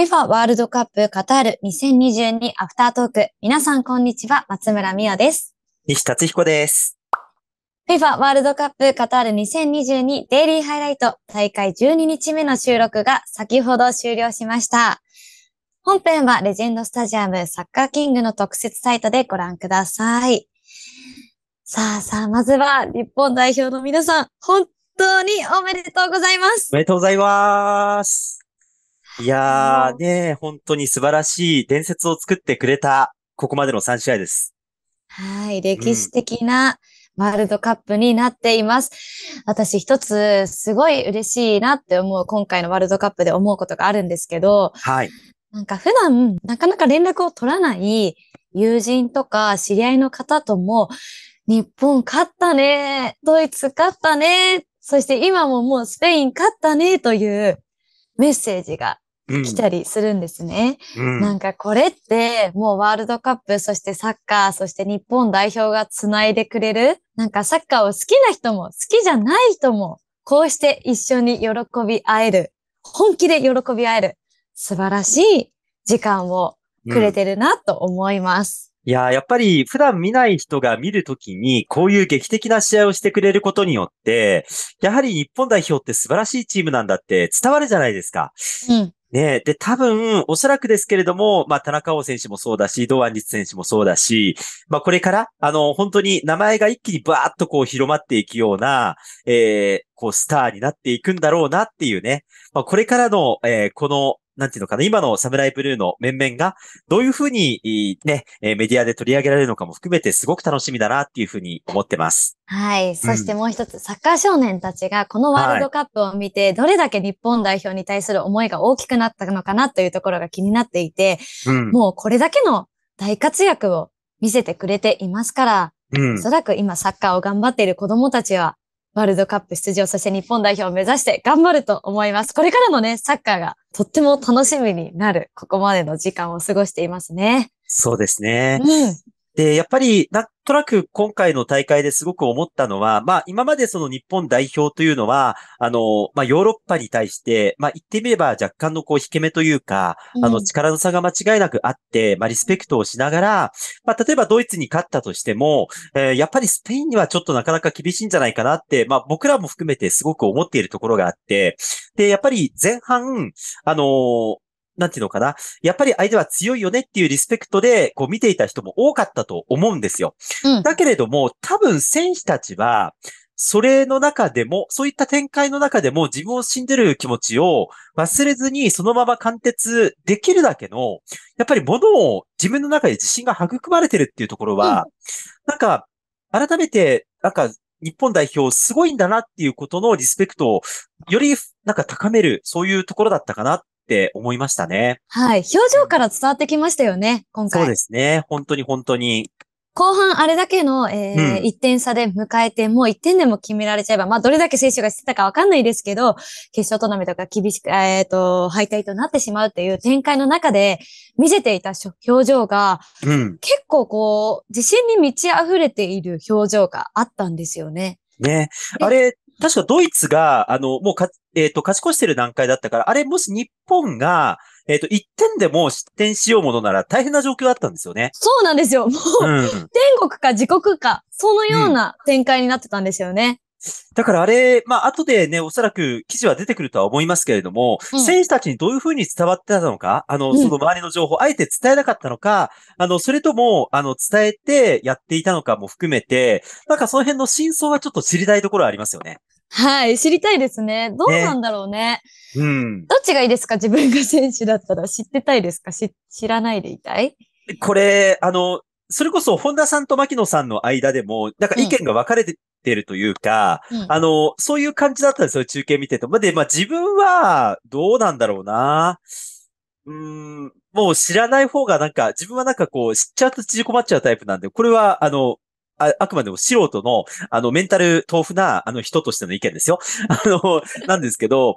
FIFA ワールドカップカタール2022アフタートーク。皆さんこんにちは。松村美代です。西達彦です。FIFA ワールドカップカタール2022デイリーハイライト大会12日目の収録が先ほど終了しました。本編はレジェンドスタジアムサッカーキングの特設サイトでご覧ください。さあさあ、まずは日本代表の皆さん、本当におめでとうございます。おめでとうございます。いやーね、本当に素晴らしい伝説を作ってくれた、ここまでの3試合です。はい、歴史的な、ワールドカップになっています。私一つすごい嬉しいなって思う、今回のワールドカップで思うことがあるんですけど、はい。なんか普段なかなか連絡を取らない友人とか知り合いの方とも、日本勝ったね、ドイツ勝ったね、そして今ももうスペイン勝ったねというメッセージが来たりするんですね。うん、なんかこれってもうワールドカップ、そしてサッカー、そして日本代表が繋いでくれる、なんかサッカーを好きな人も好きじゃない人も、こうして一緒に喜び合える、本気で喜び合える、素晴らしい時間をくれてるなと思います。いや、やっぱり普段見ない人が見るときに、こういう劇的な試合をしてくれることによって、やはり日本代表って素晴らしいチームなんだって伝わるじゃないですか。うん。ねで、多分、おそらくですけれども、まあ、田中王選手もそうだし、堂安律選手もそうだし、まあ、これから、あの、本当に名前が一気にバーッとこう広まっていくような、えー、こう、スターになっていくんだろうなっていうね。まあ、これからの、えー、このなんていうのかな、今のサムライブルーの面々が、どういうふうに、ね、メディアで取り上げられるのかも含めて、すごく楽しみだなっていうふうに思ってます。はい。そしてもう一つ、うん、サッカー少年たちがこのワールドカップを見て、どれだけ日本代表に対する思いが大きくなったのかなというところが気になっていて、うん、もうこれだけの大活躍を見せてくれていますから、うん、おそらく今サッカーを頑張っている子供たちは、ワールドカップ出場、そして日本代表を目指して頑張ると思います。これからのね、サッカーがとっても楽しみになる、ここまでの時間を過ごしていますね。そうですね。うん。で、やっぱり、なんとなく今回の大会ですごく思ったのは、まあ今までその日本代表というのは、あの、まあヨーロッパに対して、まあ言ってみれば若干のこう引け目というか、あの力の差が間違いなくあって、まあリスペクトをしながら、まあ例えばドイツに勝ったとしても、えー、やっぱりスペインにはちょっとなかなか厳しいんじゃないかなって、まあ僕らも含めてすごく思っているところがあって、で、やっぱり前半、あのーなんていうのかな。やっぱり相手は強いよねっていうリスペクトで、こう見ていた人も多かったと思うんですよ。うん、だけれども、多分選手たちは、それの中でも、そういった展開の中でも自分を信じる気持ちを忘れずにそのまま貫徹できるだけの、やっぱりものを自分の中で自信が育まれてるっていうところは、うん、なんか、改めて、なんか、日本代表すごいんだなっていうことのリスペクトをよりなんか高める、そういうところだったかなっって思いましたね。はい。表情から伝わってきましたよね、今回。そうですね。本当に本当に。後半あれだけの、えーうん、1点差で迎えて、もう1点でも決められちゃえば、まあどれだけ選手がしてたかわかんないですけど、決勝トーナメントが厳しく、えっ、ー、と、敗退となってしまうっていう展開の中で見せていた表情が、うん、結構こう、自信に満ち溢れている表情があったんですよね。ね。あれ、確かドイツが、あの、もうか、えっ、ー、と、勝ち越してる段階だったから、あれ、もし日本が、えっ、ー、と、1点でも失点しようものなら大変な状況だったんですよね。そうなんですよ。もう、うん、天国か地獄か、そのような展開になってたんですよね。だからあれ、まあ、後でね、おそらく記事は出てくるとは思いますけれども、うん、選手たちにどういうふうに伝わってたのか、あの、その周りの情報、うん、あえて伝えなかったのか、あの、それとも、あの、伝えてやっていたのかも含めて、なんかその辺の真相はちょっと知りたいところありますよね。はい、知りたいですね。どうなんだろうね。ねうん。どっちがいいですか自分が選手だったら知ってたいですか知らないでいたいこれ、あの、それこそ本田さんと牧野さんの間でも、なんか意見が分かれて、てるというか、うん、あの、そういう感じだったんですよ、中継見てて。ま、で、まあ、自分は、どうなんだろうな。うん、もう知らない方がなんか、自分はなんかこう、知っちゃうと縮こまっちゃうタイプなんで、これは、あの、ああくまでも素人の、あの、メンタル豆腐な、あの、人としての意見ですよ。あの、なんですけど、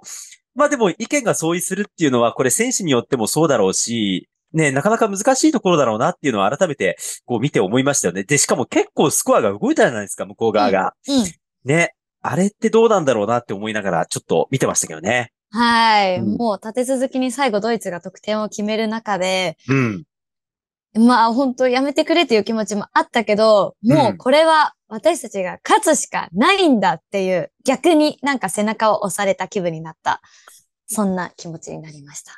まあでも意見が相違するっていうのは、これ選手によってもそうだろうし、ね、なかなか難しいところだろうなっていうのは改めて、こう見て思いましたよね。で、しかも結構スコアが動いたじゃないですか、向こう側が。うんうん、ね、あれってどうなんだろうなって思いながら、ちょっと見てましたけどね。はい、うん、もう立て続けに最後ドイツが得点を決める中で、うん。まあ本当やめてくれっていう気持ちもあったけど、もうこれは私たちが勝つしかないんだっていう、逆になんか背中を押された気分になった。そんな気持ちになりました。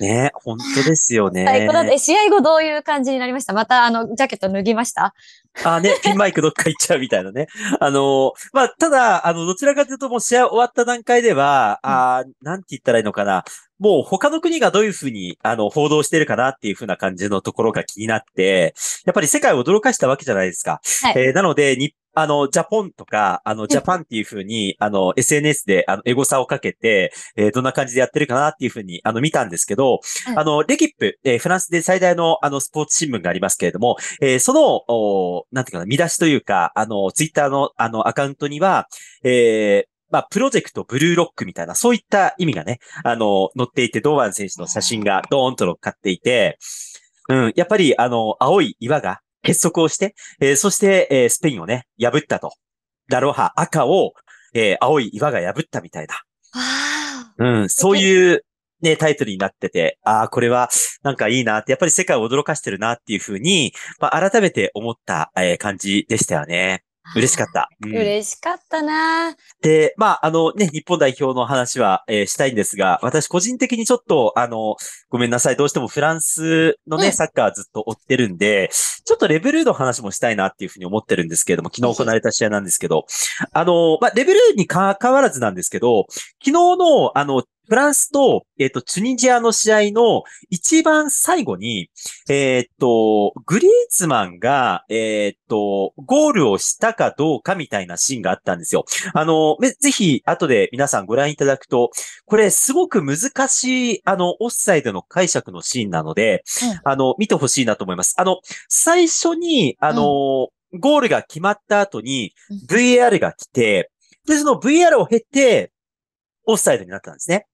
ね本当ですよね。試合後どういう感じになりましたまた、あの、ジャケット脱ぎましたあね、ピンマイクどっか行っちゃうみたいなね。あの、まあ、ただ、あの、どちらかというともう試合終わった段階では、うん、あなんて言ったらいいのかな。もう他の国がどういうふうに、あの、報道してるかなっていうふうな感じのところが気になって、やっぱり世界を驚かしたわけじゃないですか。はい、えー、なので、日あの、ジャポンとか、あの、ジャパンっていうふうに、あの、SNS で、あの、エゴサをかけて、えー、どんな感じでやってるかなっていうふうに、あの、見たんですけど、あの、レキップ、えー、フランスで最大の、あの、スポーツ新聞がありますけれども、えー、その、おなんていうかな、見出しというか、あの、ツイッターの、あの、アカウントには、えー、まあ、プロジェクトブルーロックみたいな、そういった意味がね、あの、載っていて、堂安選手の写真がドーンと乗っかっていて、うん、やっぱり、あの、青い岩が、結束をして、えー、そして、えー、スペインをね、破ったと。ラロハ、赤を、えー、青い岩が破ったみたいな。うん、そういう、ね、タイトルになってて、ああ、これは、なんかいいなって、やっぱり世界を驚かしてるなっていうふうに、まあ、改めて思った、えー、感じでしたよね。嬉しかった。うん、嬉しかったなで、まあ、あのね、日本代表の話は、えー、したいんですが、私個人的にちょっと、あの、ごめんなさい。どうしてもフランスのね、うん、サッカーずっと追ってるんで、ちょっとレベルーの話もしたいなっていうふうに思ってるんですけれども、昨日行われた試合なんですけど、あの、まあ、レベルーに関わらずなんですけど、昨日の、あの、フランスと、えっ、ー、と、チュニジアの試合の一番最後に、えっ、ー、と、グリーズマンが、えっ、ー、と、ゴールをしたかどうかみたいなシーンがあったんですよ。あの、ぜひ、後で皆さんご覧いただくと、これすごく難しい、あの、オフサイドの解釈のシーンなので、うん、あの、見てほしいなと思います。あの、最初に、あの、うん、ゴールが決まった後に、VAR が来て、で、その VR を経て、オフサイドになったんですね。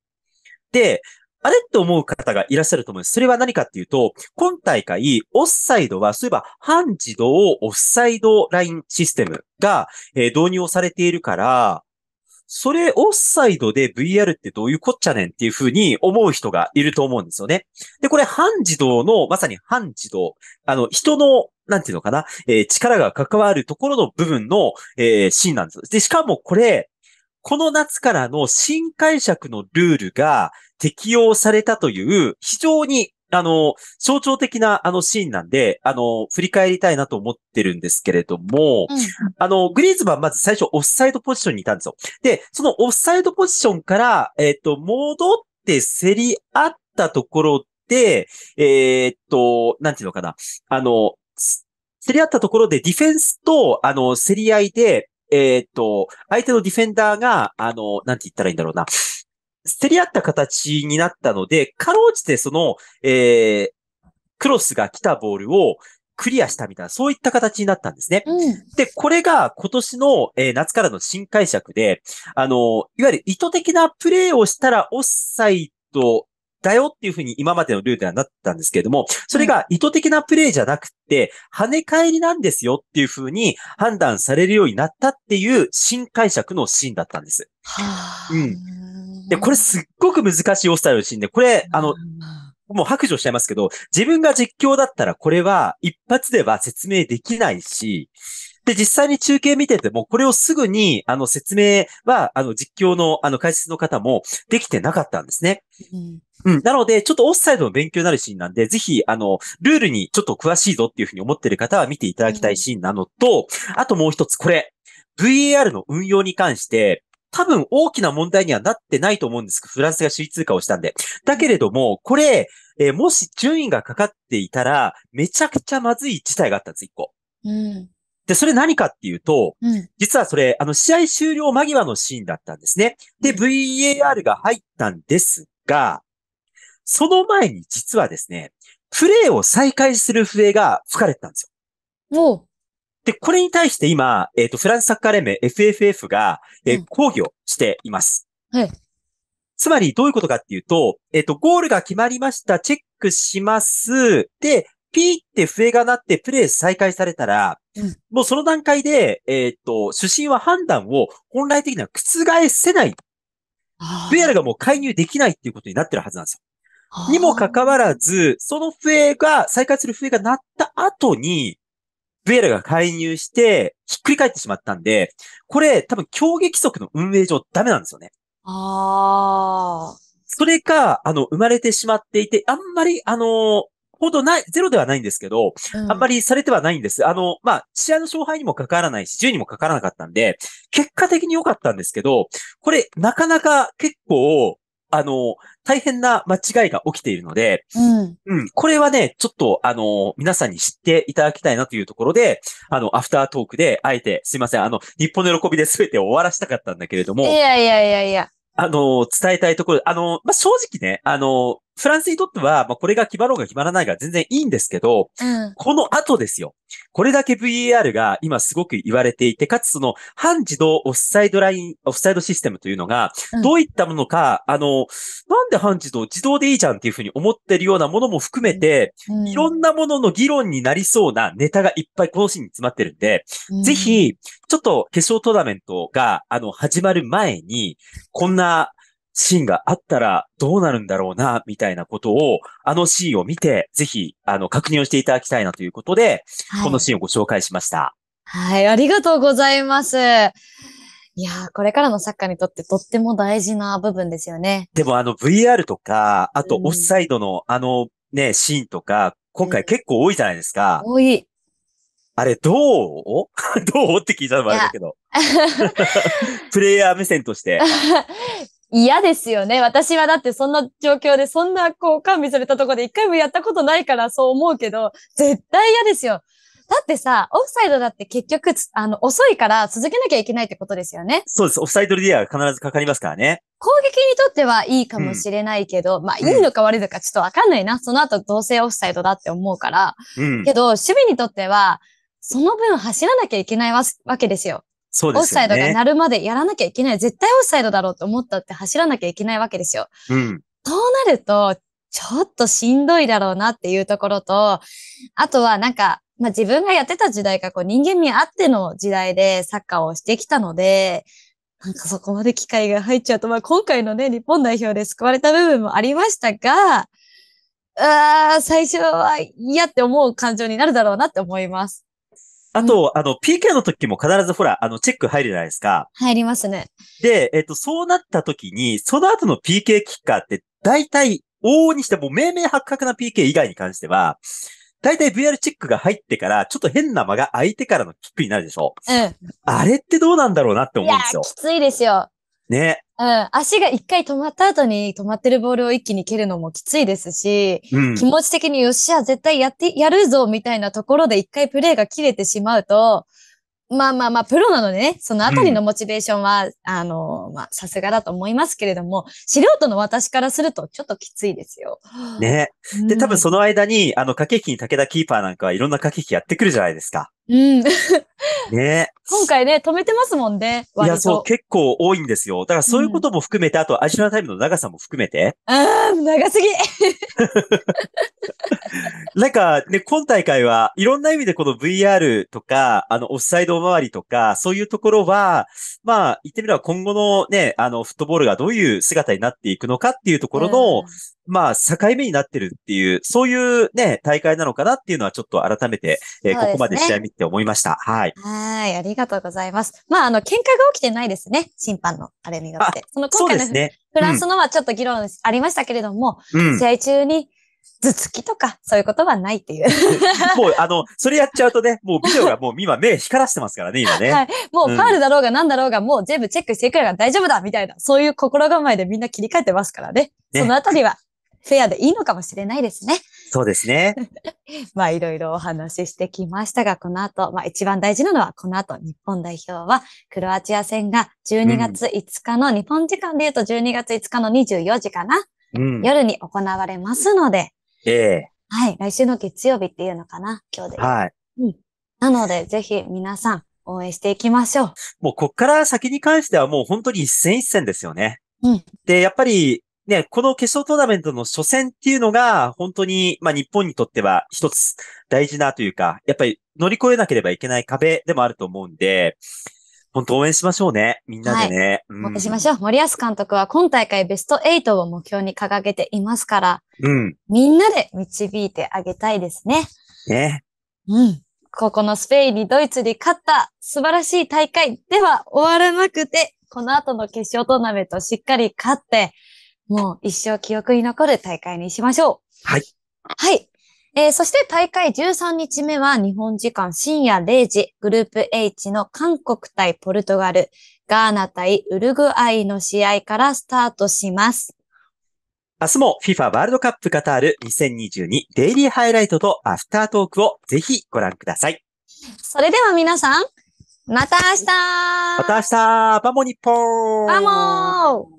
で、、あれって思う方がいらっしゃると思うんです。それは何かっていうと、今大会、オフサイドは、そういえば、半自動オフサイドラインシステムが、え導入をされているから、それオフサイドで VR ってどういうこっちゃねんっていうふうに思う人がいると思うんですよね。で、これ半自動の、まさに半自動、あの、人の、なんていうのかな、えー、力が関わるところの部分の、えー、シーンなんです。で、しかもこれ、この夏からの新解釈のルールが適用されたという非常にあの、象徴的なあのシーンなんで、あの、振り返りたいなと思ってるんですけれども、うん、あの、グリーズマンまず最初オフサイドポジションにいたんですよ。で、そのオフサイドポジションから、えっ、ー、と、戻って競り合ったところで、えっ、ー、と、なんていうのかな、あの、競り合ったところでディフェンスと、あの、競り合いで、えっ、と、相手のディフェンダーが、あの、なんて言ったらいいんだろうな。競り合った形になったので、かろうじてその、えー、クロスが来たボールをクリアしたみたいな、そういった形になったんですね。うん、で、これが今年の、えー、夏からの新解釈で、あの、いわゆる意図的なプレーをしたらオッサイドだよっていうふうに今までのルールはなったんですけれども、それが意図的なプレイじゃなくて、跳ね返りなんですよっていうふうに判断されるようになったっていう新解釈のシーンだったんです。はうん。で、これすっごく難しいオスタイルのシーンで、これ、あの、もう白状しちゃいますけど、自分が実況だったらこれは一発では説明できないし、で、実際に中継見てても、これをすぐに、あの、説明は、あの、実況の、あの、解説の方もできてなかったんですね。うんうん。なので、ちょっとオフサイドの勉強になるシーンなんで、ぜひ、あの、ルールにちょっと詳しいぞっていうふうに思ってる方は見ていただきたいシーンなのと、あともう一つ、これ、VAR の運用に関して、多分大きな問題にはなってないと思うんですフランスが首位通過をしたんで。だけれども、これ、えー、もし順位がかかっていたら、めちゃくちゃまずい事態があったんです、一個。うん。で、それ何かっていうと、うん、実はそれ、あの、試合終了間際のシーンだったんですね。で、VAR が入ったんですが、その前に実はですね、プレーを再開する笛が吹かれてたんですよ。で、これに対して今、えっ、ー、と、フランスサッカー連盟 FFF が、えー、抗議をしています。うん、つまり、どういうことかっていうと、えっ、ー、と、ゴールが決まりました、チェックします。で、ピーって笛が鳴ってプレイ再開されたら、うん、もうその段階で、えー、っと、主審は判断を本来的には覆せない。VR がもう介入できないっていうことになってるはずなんですよ。にもかかわらず、その笛が、再開する笛が鳴った後に、VR が介入して、ひっくり返ってしまったんで、これ多分競技規則の運営上ダメなんですよね。ああ。それか、あの、生まれてしまっていて、あんまり、あの、ほどない、ゼロではないんですけど、あんまりされてはないんです。あの、まあ、試合の勝敗にもかからないし、順位にもかからなかったんで、結果的に良かったんですけど、これ、なかなか結構、あの、大変な間違いが起きているので、うん、うん。これはね、ちょっと、あの、皆さんに知っていただきたいなというところで、あの、アフタートークで、あえて、すいません、あの、日本の喜びで全て終わらしたかったんだけれども。いやいやいやいや。あの、伝えたいところ、あの、まあ、正直ね、あの、フランスにとっては、まあ、これが決まろうが決まらないが全然いいんですけど、うん、この後ですよ。これだけ VAR が今すごく言われていて、かつその半自動オフサイドライン、オフサイドシステムというのが、どういったものか、うん、あの、なんで半自動、自動でいいじゃんっていうふうに思ってるようなものも含めて、うん、いろんなものの議論になりそうなネタがいっぱいこのシーンに詰まってるんで、ぜひ、ちょっと決勝トーナメントが、あの、始まる前に、こんなシーンがあったらどうなるんだろうな、みたいなことを、あのシーンを見て、ぜひ、あの、確認をしていただきたいなということで、はい、このシーンをご紹介しました。はい、ありがとうございます。いやー、これからのサッカーにとってとっても大事な部分ですよね。でもあの VR とか、あとオフサイドのあのね、うん、シーンとか、今回結構多いじゃないですか。多い。あれどう どうって聞いたのもあれだけど。プレイヤー目線として。嫌ですよね。私はだってそんな状況で、そんなこう、完備されたとこで一回もやったことないからそう思うけど、絶対嫌ですよ。だってさ、オフサイドだって結局、あの、遅いから続けなきゃいけないってことですよね。そうです。オフサイドリディアが必ずかかりますからね。攻撃にとってはいいかもしれないけど、うん、まあいいのか悪いのかちょっとわかんないな。その後どうせオフサイドだって思うから。うん、けど、守備にとっては、その分走らなきゃいけないわけですよ。そうですね。オフサイドが鳴るまでやらなきゃいけない。絶対オフサイドだろうと思ったって走らなきゃいけないわけですよ。うん。そうなると、ちょっとしんどいだろうなっていうところと、あとはなんか、まあ自分がやってた時代がこう人間味あっての時代でサッカーをしてきたので、なんかそこまで機会が入っちゃうと、まあ今回のね、日本代表で救われた部分もありましたが、あ最初は嫌って思う感情になるだろうなって思います。あと、うん、あの、PK の時も必ずほら、あの、チェック入るじゃないですか。入りますね。で、えっ、ー、と、そうなった時に、その後の PK キッカーって、大体、往々にしても命名発覚な PK 以外に関しては、大体 VR チェックが入ってから、ちょっと変な間が空いてからのキックになるでしょうん。あれってどうなんだろうなって思うんですよ。いや、きついですよ。ね。うん、足が一回止まった後に止まってるボールを一気に蹴るのもきついですし、うん、気持ち的によっしゃ、絶対やって、やるぞみたいなところで一回プレーが切れてしまうと、まあまあまあ、プロなのでね、そのあたりのモチベーションは、うん、あの、まあ、さすがだと思いますけれども、素人の私からするとちょっときついですよ。ね。で、多分その間に、あの、駆け引きに武田キーパーなんかはいろんな駆け引きやってくるじゃないですか。うん。ね今回ね、止めてますもんね。いや、そう、結構多いんですよ。だからそういうことも含めて、うん、あとアジアタイムの長さも含めて。ああ、長すぎ なんかね、今大会はいろんな意味でこの VR とか、あの、オフサイド周りとか、そういうところは、まあ、言ってみれば今後のね、あの、フットボールがどういう姿になっていくのかっていうところの、うん、まあ、境目になってるっていう、そういうね、大会なのかなっていうのはちょっと改めて、えーね、ここまで試合見て思いました。はい。はい、ありがとうございます。まあ、あの、喧嘩が起きてないですね。審判のあれによって。その今回のすねフランスのはちょっと議論ありましたけれども、うん、試合中に、頭突きとか、そういうことはないっていう。もう、あの、それやっちゃうとね、もうビデオがもう今目光らしてますからね、今ね。はい。もうファールだろうが何だろうが、うん、もう全部チェックしていくから大丈夫だみたいな、そういう心構えでみんな切り替えてますからね。ねそのあたりはフェアでいいのかもしれないですね。そうですね。まあいろいろお話ししてきましたが、この後、まあ一番大事なのは、この後日本代表はクロアチア戦が12月5日の、うん、日本時間で言うと12月5日の24時かな、うん、夜に行われますので、ええー、はい、来週の月曜日っていうのかな、今日で。はい。うん、なので、ぜひ皆さん応援していきましょう。もうこっから先に関してはもう本当に一戦一戦ですよね。うん、で、やっぱりね、この決勝トーナメントの初戦っていうのが、本当に、まあ日本にとっては一つ大事なというか、やっぱり乗り越えなければいけない壁でもあると思うんで、本当応援しましょうね。みんなでね。はい、うん、しましょう。森保監督は今大会ベスト8を目標に掲げていますから、うん。みんなで導いてあげたいですね。ね。うん。ここのスペインにドイツに勝った素晴らしい大会では終わらなくて、この後の決勝トーナメントしっかり勝って、もう一生記憶に残る大会にしましょう。はい。はい。えー、そして大会13日目は日本時間深夜0時、グループ H の韓国対ポルトガル、ガーナ対ウルグアイの試合からスタートします。明日も FIFA ワールドカップカタール2022デイリーハイライトとアフタートークをぜひご覧ください。それでは皆さん、また明日また明日バモ日本バモー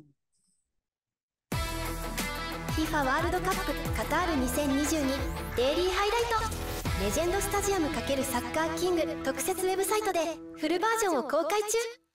FIFA ワールドカップカタール2022デイリーハイライトレジェンドスタジアム×サッカーキング特設ウェブサイトでフルバージョンを公開中